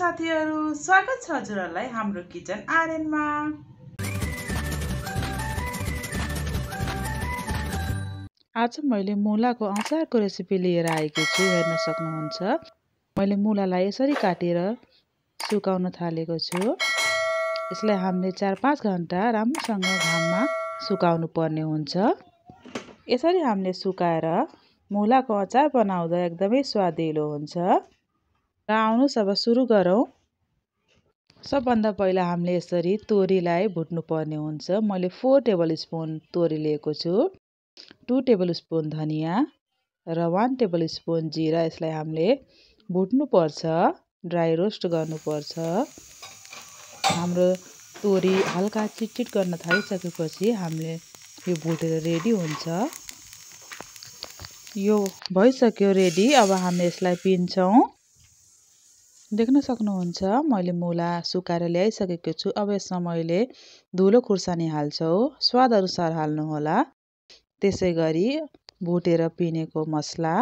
साथीहरू स्वागत छ हजुरहरूलाई हाम्रो किचन आर्यनमा आज मैले मुलाको अचारको रेसिपी लिएर आएकी छु हेर्न सक्नुहुन्छ मैले मुलालाई यसरी काटेर सुकाउन थालेको छु यसलाई हामीले चार पाँच घन्टा राम्रोसँग घाममा सुकाउनु पर्ने हुन्छ यसरी हामीले सुकाएर मुलाको अचार बनाउँदा एकदमै स्वादिलो हुन्छ र आउनुहोस् अब सुरु गरौँ सबभन्दा पहिला हामीले यसरी तोरीलाई भुट्नु पर्ने हुन्छ मैले फोर टेबल स्पुन तोरी लिएको छु टु टेबल स्पुन धनियाँ र वान टेबल स्पुन जिरा यसलाई हामीले भुट्नुपर्छ ड्राई रोस्ट गर्नुपर्छ हाम्रो तोरी हल्का चिटचिट गर्न थालिसकेपछि हामीले यो भुटेर रेडी हुन्छ यो भइसक्यो रेडी अब हामी यसलाई पिन्छौँ देख्न सक्नुहुन्छ मैले मुला सुकाएर ल्याइसकेको छु अब यसमा मैले धुलो खुर्सानी हाल्छु स्वादअनुसार हाल्नुहोला त्यसै गरी भुटेर पिनेको मसला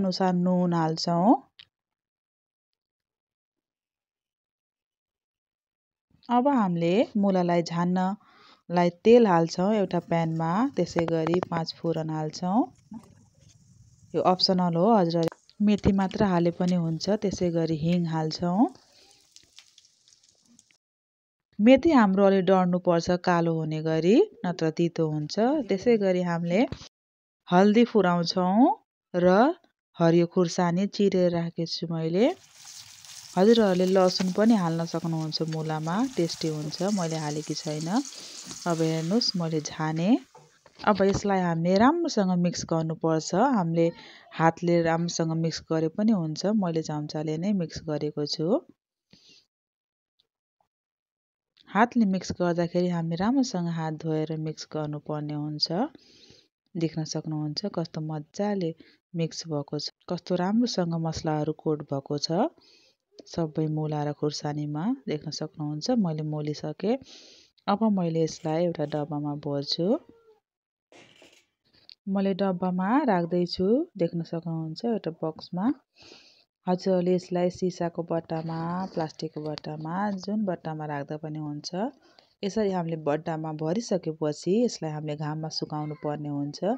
अनुसार नुन हाल्छौँ अब हामीले मुलालाई झान्न लाई तेल हाल्छौँ एउटा प्यानमा त्यसै गरी पाँच फोरन हाल्छौँ यो अप्सनल हो हजुर मेथी मात्र हाले पनि हुन्छ त्यसै गरी हिङ हाल्छौँ मेथी हाम्रो अलि डढ्नुपर्छ कालो हुने गरी नत्र तितो हुन्छ त्यसै गरी हामीले हल्दी फुराउँछौँ र हरियो खुर्सानी चिरेर राखेको छु मैले हजुरहरूले लसुन पनि हाल्न सक्नुहुन्छ मुलामा टेस्टी हुन्छ मैले हालेकी छैन अब हेर्नुहोस् मैले झाने अब यसलाई हामीले राम्रोसँग मिक्स गर्नुपर्छ हामीले हातले राम्रोसँग मिक्स गरे पनि हुन्छ मैले चम्चाले नै मिक्स गरेको छु हातले मिक्स गर्दाखेरि हामी राम्रोसँग हात धोएर मिक्स गर्नुपर्ने हुन्छ देख्न सक्नुहुन्छ कस्तो मजाले मिक्स भएको छ कस्तो राम्रोसँग मसलाहरू कोट भएको छ सबै र खुर्सानीमा देख्न सक्नुहुन्छ मैले मोलिसकेँ अब मैले यसलाई एउटा डब्बामा भर्छु मैले डब्बामा राख्दैछु देख्न सक्नुहुन्छ एउटा बक्समा हजुरहरूले यसलाई सिसाको बट्टामा प्लास्टिकको बट्टामा जुन बट्टामा राख्दा पनि हुन्छ यसरी हामीले बट्टामा भरिसकेपछि यसलाई हामीले घाममा सुकाउनु पर्ने हुन्छ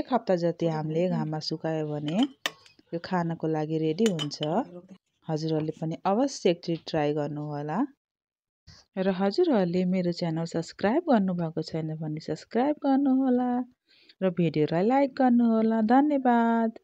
एक हप्ता जति हामीले घाममा सुकायो भने यो खानको लागि रेडी हुन्छ हजुरहरूले पनि अवश्य एकचोटि ट्राई गर्नुहोला र हजुरहरूले मेरो च्यानल सब्सक्राइब गर्नुभएको छैन भने सब्सक्राइब गर्नुहोला र भिडियोलाई लाइक गर्नुहोला धन्यवाद